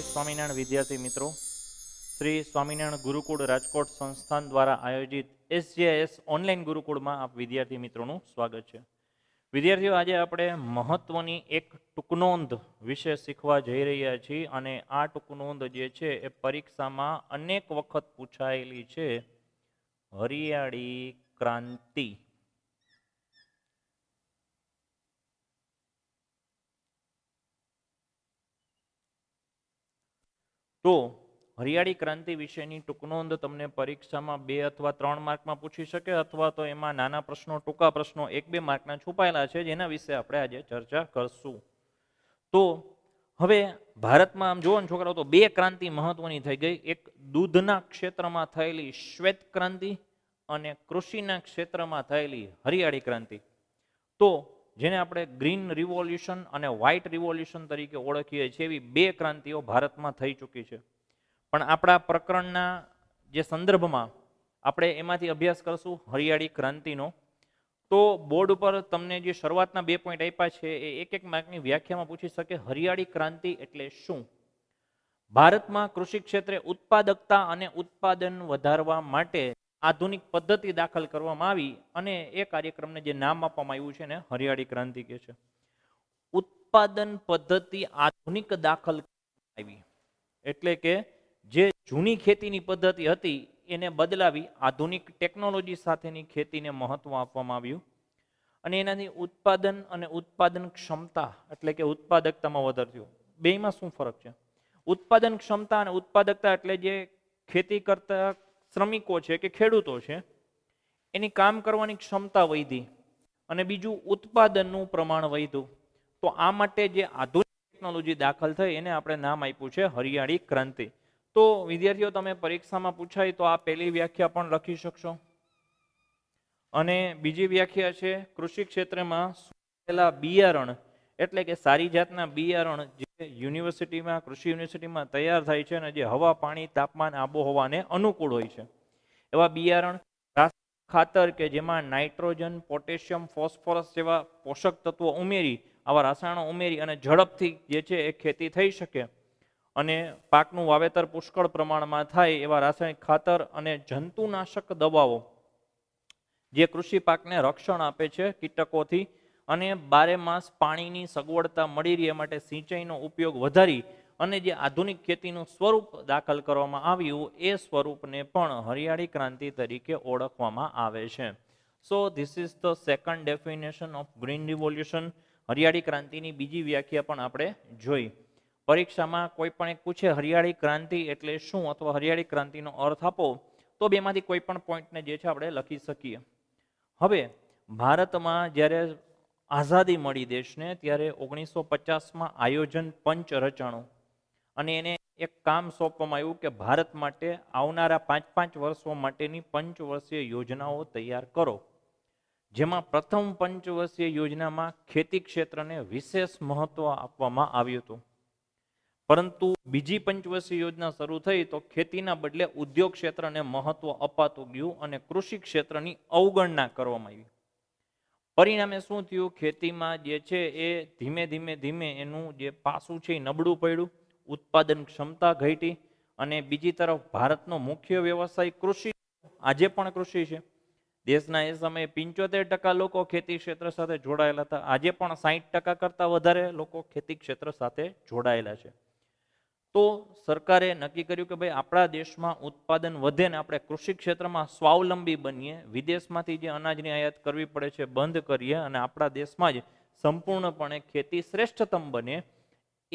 જય સ્વામિનારાયણ વિદ્યાર્થી મિત્રો શ્રી સ્વામિનારાયણ ગુરુકુળ રાજકોટ સંસ્થાન દ્વારા આયોજિત એસજીએસ ઓનલાઈન ગુરુકુળમાં આપ વિદ્યાર્થી મિત્રોનું સ્વાગત છે વિદ્યાર્થીઓ આજે આપણે મહત્વની એક ટૂંકનોંધ વિશે શીખવા જઈ રહ્યા છીએ અને આ ટૂંકનોંધ જે છે એ પરીક્ષામાં અનેક વખત પૂછાયેલી છે હરિયાળી ક્રાંતિ તો હરિયાળી ક્રાંતિ વિશેની ટૂંકનોંધ તમને પરીક્ષામાં બે અથવા ત્રણ માર્કમાં પૂછી શકે અથવા તો એમાં નાના પ્રશ્નો ટૂંકા પ્રશ્નો એક બે માર્કના છુપાયેલા છે જેના વિશે આપણે આજે ચર્ચા કરશું તો હવે ભારતમાં આમ જુઓ ને છોકરાઓ તો બે ક્રાંતિ મહત્વની થઈ ગઈ એક દૂધના ક્ષેત્રમાં થયેલી શ્વેત ક્રાંતિ અને કૃષિના ક્ષેત્રમાં થયેલી હરિયાળી ક્રાંતિ તો જેને આપણે ગ્રીન રિવોલ્યુશન અને વ્હાઇટ રિવોલ્યુશન તરીકે ઓળખીએ છીએ એવી બે ક્રાંતિઓ ભારતમાં થઈ ચૂકી છે પણ આપણા પ્રકરણના જે સંદર્ભમાં આપણે એમાંથી અભ્યાસ કરશું હરિયાળી ક્રાંતિનો તો બોર્ડ ઉપર તમને જે શરૂઆતના બે પોઈન્ટ આપ્યા છે એ એક એક માર્કની વ્યાખ્યામાં પૂછી શકે હરિયાળી ક્રાંતિ એટલે શું ભારતમાં કૃષિ ક્ષેત્રે ઉત્પાદકતા અને ઉત્પાદન વધારવા માટે આધુનિક પદ્ધતિ દાખલ કરવામાં આવી અને એ કાર્યક્રમને જે નામ આપવામાં આવ્યું છે ને હરિયાળી ક્રાંતિ કહે છે ઉત્પાદન પદ્ધતિ આધુનિક દાખલ આવી એટલે કે જે જૂની ખેતીની પદ્ધતિ હતી એને બદલાવી આધુનિક ટેકનોલોજી સાથેની ખેતીને મહત્વ આપવામાં આવ્યું અને એનાથી ઉત્પાદન અને ઉત્પાદન ક્ષમતા એટલે કે ઉત્પાદકતામાં વધારો થયો બેમાં શું ફરક છે ઉત્પાદન ક્ષમતા અને ઉત્પાદકતા એટલે જે ખેતી કરતા શ્રમિકો છે કે ખેડૂતો છે એની કામ કરવાની ક્ષમતા વધી અને બીજું ઉત્પાદનનું પ્રમાણ વધ્યું તો આ માટે જે આધુનિક ટેકનોલોજી દાખલ થઈ એને આપણે નામ આપ્યું છે હરિયાળી ક્રાંતિ તો વિદ્યાર્થીઓ તમે પરીક્ષામાં પૂછાય તો આ પહેલી વ્યાખ્યા પણ લખી શકશો અને બીજી વ્યાખ્યા છે કૃષિ ક્ષેત્રમાં બિયારણ એટલે કે સારી જાતના બિયારણ યુનિવર્સિટીમાં કૃષિ યુનિવર્સિટીમાં તૈયાર થાય છે અને જે હવા પાણી તાપમાન આબોહવાને અનુકૂળ હોય છે એવા બિયારણ ખાતર કે જેમાં નાઇટ્રોજન પોટેશિયમ ફોસ્ફરસ જેવા પોષક તત્વો ઉમેરી આવા રસાયણો ઉમેરી અને ઝડપથી જે છે એ ખેતી થઈ શકે અને પાકનું વાવેતર પુષ્કળ પ્રમાણમાં થાય એવા રાસાયણિક ખાતર અને જંતુનાશક દવાઓ જે કૃષિ પાકને રક્ષણ આપે છે કીટકોથી અને બારે માસ પાણીની સગવડતા મળી રહે માટે સિંચાઈનો ઉપયોગ વધારી અને જે આધુનિક ખેતીનું સ્વરૂપ દાખલ કરવામાં આવ્યું એ સ્વરૂપને પણ હરિયાળી ક્રાંતિ તરીકે ઓળખવામાં આવે છે so this is the second definition of green revolution હરિયાળી ક્રાંતિની બીજી વ્યાખ્યા પણ આપણે જોઈ પરીક્ષામાં કોઈ પણ એક પૂછે હરિયાળી ક્રાંતિ એટલે શું અથવા હરિયાળી ક્રાંતિનો અર્થ આપો તો બેમાંથી કોઈ પણ પોઈન્ટને જે છે આપણે લખી શકીએ હવે ભારતમાં જ્યારે આઝાદી મળી દેશને ત્યારે ઓગણીસો પચાસમાં આયોજન પંચ રચાણું અને એને એક કામ સોંપવામાં આવ્યું કે ભારત માટે આવનારા પાંચ પાંચ વર્ષો માટેની પંચવર્ષીય યોજનાઓ તૈયાર કરો જેમાં પ્રથમ પંચવર્ષીય યોજનામાં ખેતી ક્ષેત્રને વિશેષ મહત્વ આપવામાં આવ્યું હતું પરંતુ બીજી પંચવર્ષીય યોજના શરૂ થઈ તો ખેતીના બદલે ઉદ્યોગ ક્ષેત્રને મહત્વ અપાતું ગયું અને કૃષિ ક્ષેત્રની અવગણના કરવામાં આવી પરિણામે શું થયું ખેતીમાં જે છે એ ધીમે ધીમે ધીમે એનું જે પાસું છે એ નબળું પડ્યું ઉત્પાદન ક્ષમતા ઘટી અને બીજી તરફ ભારતનો મુખ્ય વ્યવસાય કૃષિ આજે પણ કૃષિ છે દેશના એ સમયે પંચોતેર ટકા લોકો ખેતી ક્ષેત્ર સાથે જોડાયેલા હતા આજે પણ સાહીઠ ટકા કરતાં વધારે લોકો ખેતી ક્ષેત્ર સાથે જોડાયેલા છે તો સરકારે નક્કી કર્યું કે ભાઈ આપણા દેશમાં ઉત્પાદન વધે ને આપણે કૃષિ ક્ષેત્રમાં સ્વાવલંબી બનીએ વિદેશમાંથી જે અનાજની આયાત કરવી પડે છે બંધ કરીએ અને આપણા દેશમાં જ સંપૂર્ણપણે ખેતી શ્રેષ્ઠતમ બને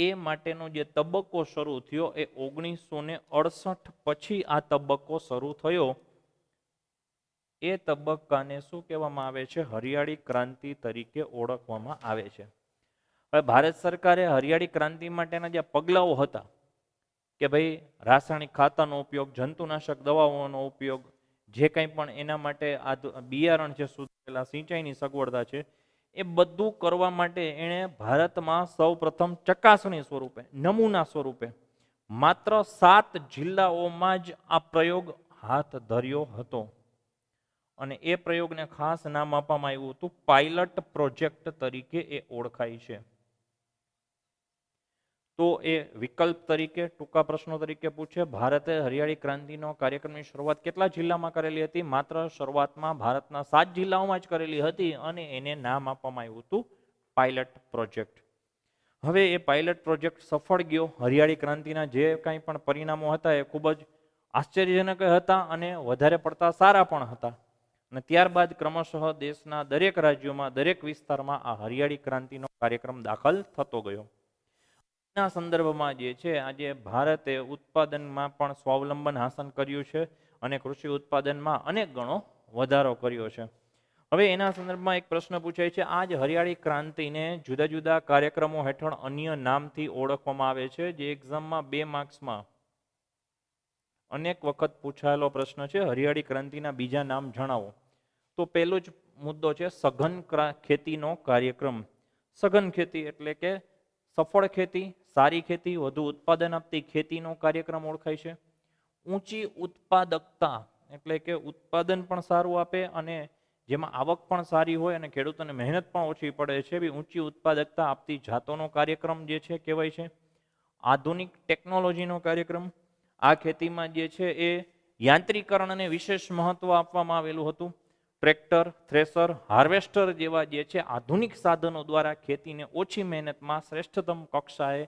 એ માટેનો જે તબક્કો શરૂ થયો એ ઓગણીસો ને અડસઠ પછી આ તબક્કો શરૂ થયો એ તબક્કાને શું કહેવામાં આવે છે હરિયાળી ક્રાંતિ તરીકે ઓળખવામાં આવે છે હવે ભારત સરકારે હરિયાળી ક્રાંતિ માટેના જે પગલાઓ હતા કે ભાઈ રાસાયણિક ખાતરનો ઉપયોગ જંતુનાશક દવાઓનો ઉપયોગ જે કંઈ પણ એના માટે આ બિયારણ જે સુધરેલા સિંચાઈની સગવડતા છે એ બધું કરવા માટે એણે ભારતમાં સૌપ્રથમ ચકાસણી સ્વરૂપે નમૂના સ્વરૂપે માત્ર સાત જિલ્લાઓમાં જ આ પ્રયોગ હાથ ધર્યો હતો અને એ પ્રયોગને ખાસ નામ આપવામાં આવ્યું હતું પાયલટ પ્રોજેક્ટ તરીકે એ ઓળખાય છે તો એ વિકલ્પ તરીકે ટૂંકા પ્રશ્નો તરીકે પૂછે ભારતે હરિયાળી ક્રાંતિનો કાર્યક્રમની શરૂઆત કેટલા જિલ્લામાં કરેલી હતી માત્ર શરૂઆતમાં ભારતના સાત જિલ્લાઓમાં જ કરેલી હતી અને એને નામ આપવામાં આવ્યું હતું પાયલટ પ્રોજેક્ટ હવે એ પાયલટ પ્રોજેક્ટ સફળ ગયો હરિયાળી ક્રાંતિના જે કાંઈ પણ પરિણામો હતા એ ખૂબ જ આશ્ચર્યજનક હતા અને વધારે પડતા સારા પણ હતા અને ત્યારબાદ ક્રમશઃ દેશના દરેક રાજ્યોમાં દરેક વિસ્તારમાં આ હરિયાળી ક્રાંતિનો કાર્યક્રમ દાખલ થતો ગયો ના સંદર્ભમાં જે છે આજે ભારતે ઉત્પાદનમાં પણ સ્વાવલંબન હાંસલ કર્યું છે અને કૃષિ ઉત્પાદનમાં અનેક ગણો વધારો કર્યો છે હવે એના સંદર્ભમાં એક પ્રશ્ન પૂછાય છે આજ હરિયાળી ક્રાંતિને જુદા જુદા કાર્યક્રમો હેઠળ અન્ય નામથી ઓળખવામાં આવે છે જે એક્ઝામમાં બે માર્ક્સમાં અનેક વખત પૂછાયેલો પ્રશ્ન છે હરિયાળી ક્રાંતિના બીજા નામ જણાવો તો પહેલો જ મુદ્દો છે સઘન ખેતીનો કાર્યક્રમ સઘન ખેતી એટલે કે સફળ ખેતી સારી ખેતી વધુ ઉત્પાદન આપતી ખેતીનો કાર્યક્રમ ઓળખાય છે ઊંચી ઉત્પાદકતા એટલે કે ઉત્પાદન પણ સારું આપે અને જેમાં આવક પણ સારી હોય અને ખેડૂતોને મહેનત પણ ઓછી પડે છે એવી ઊંચી ઉત્પાદકતા આપતી જાતોનો કાર્યક્રમ જે છે કહેવાય છે આધુનિક ટેકનોલોજીનો કાર્યક્રમ આ ખેતીમાં જે છે એ યાંત્રિકરણને વિશેષ મહત્વ આપવામાં આવેલું હતું ટ્રેક્ટર થ્રેસર હાર્વેસ્ટર જેવા જે છે આધુનિક સાધનો દ્વારા ખેતીને ઓછી મહેનતમાં શ્રેષ્ઠતમ કક્ષાએ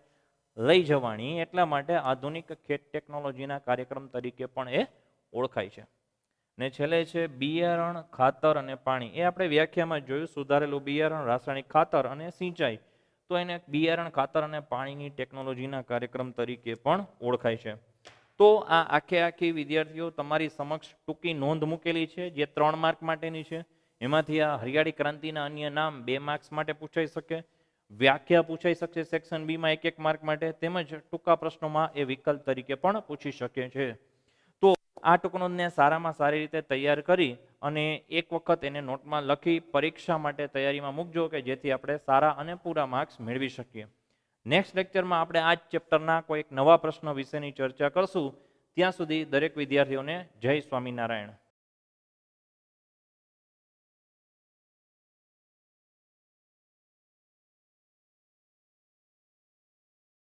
લઈ જવાની એટલા માટે આધુનિક ખેત ટેકનોલોજીના કાર્યક્રમ તરીકે પણ એ ઓળખાય છે ને છેલ્લે છે બિયારણ ખાતર અને પાણી એ આપણે વ્યાખ્યામાં જોયું સુધારેલું બિયારણ રાસાયણિક ખાતર અને સિંચાઈ તો એને બિયારણ ખાતર અને પાણીની ટેકનોલોજીના કાર્યક્રમ તરીકે પણ ઓળખાય છે તો આ આખે આખી વિદ્યાર્થીઓ તમારી સમક્ષ ટૂંકી નોંધ મૂકેલી છે જે ત્રણ માર્ક માટેની છે એમાંથી આ હરિયાળી ક્રાંતિના અન્ય નામ બે માર્ક્સ માટે પૂછાઈ શકે વ્યાખ્યા પૂછાઈ શકશે સેક્શન બીમાં એક એક માર્ક માટે તેમજ ટૂંકા પ્રશ્નોમાં એ વિકલ્પ તરીકે પણ પૂછી શકે છે તો આ ટૂંકનોંધને સારામાં સારી રીતે તૈયાર કરી અને એક વખત એને નોટમાં લખી પરીક્ષા માટે તૈયારીમાં મૂકજો કે જેથી આપણે સારા અને પૂરા માર્ક્સ મેળવી શકીએ નેક્સ્ટ લેક્ચરમાં આપણે આ જ ચેપ્ટરના કોઈક નવા પ્રશ્ન વિશેની ચર્ચા કરશું ત્યાં સુધી દરેક વિદ્યાર્થીઓને જય સ્વામિનારાયણ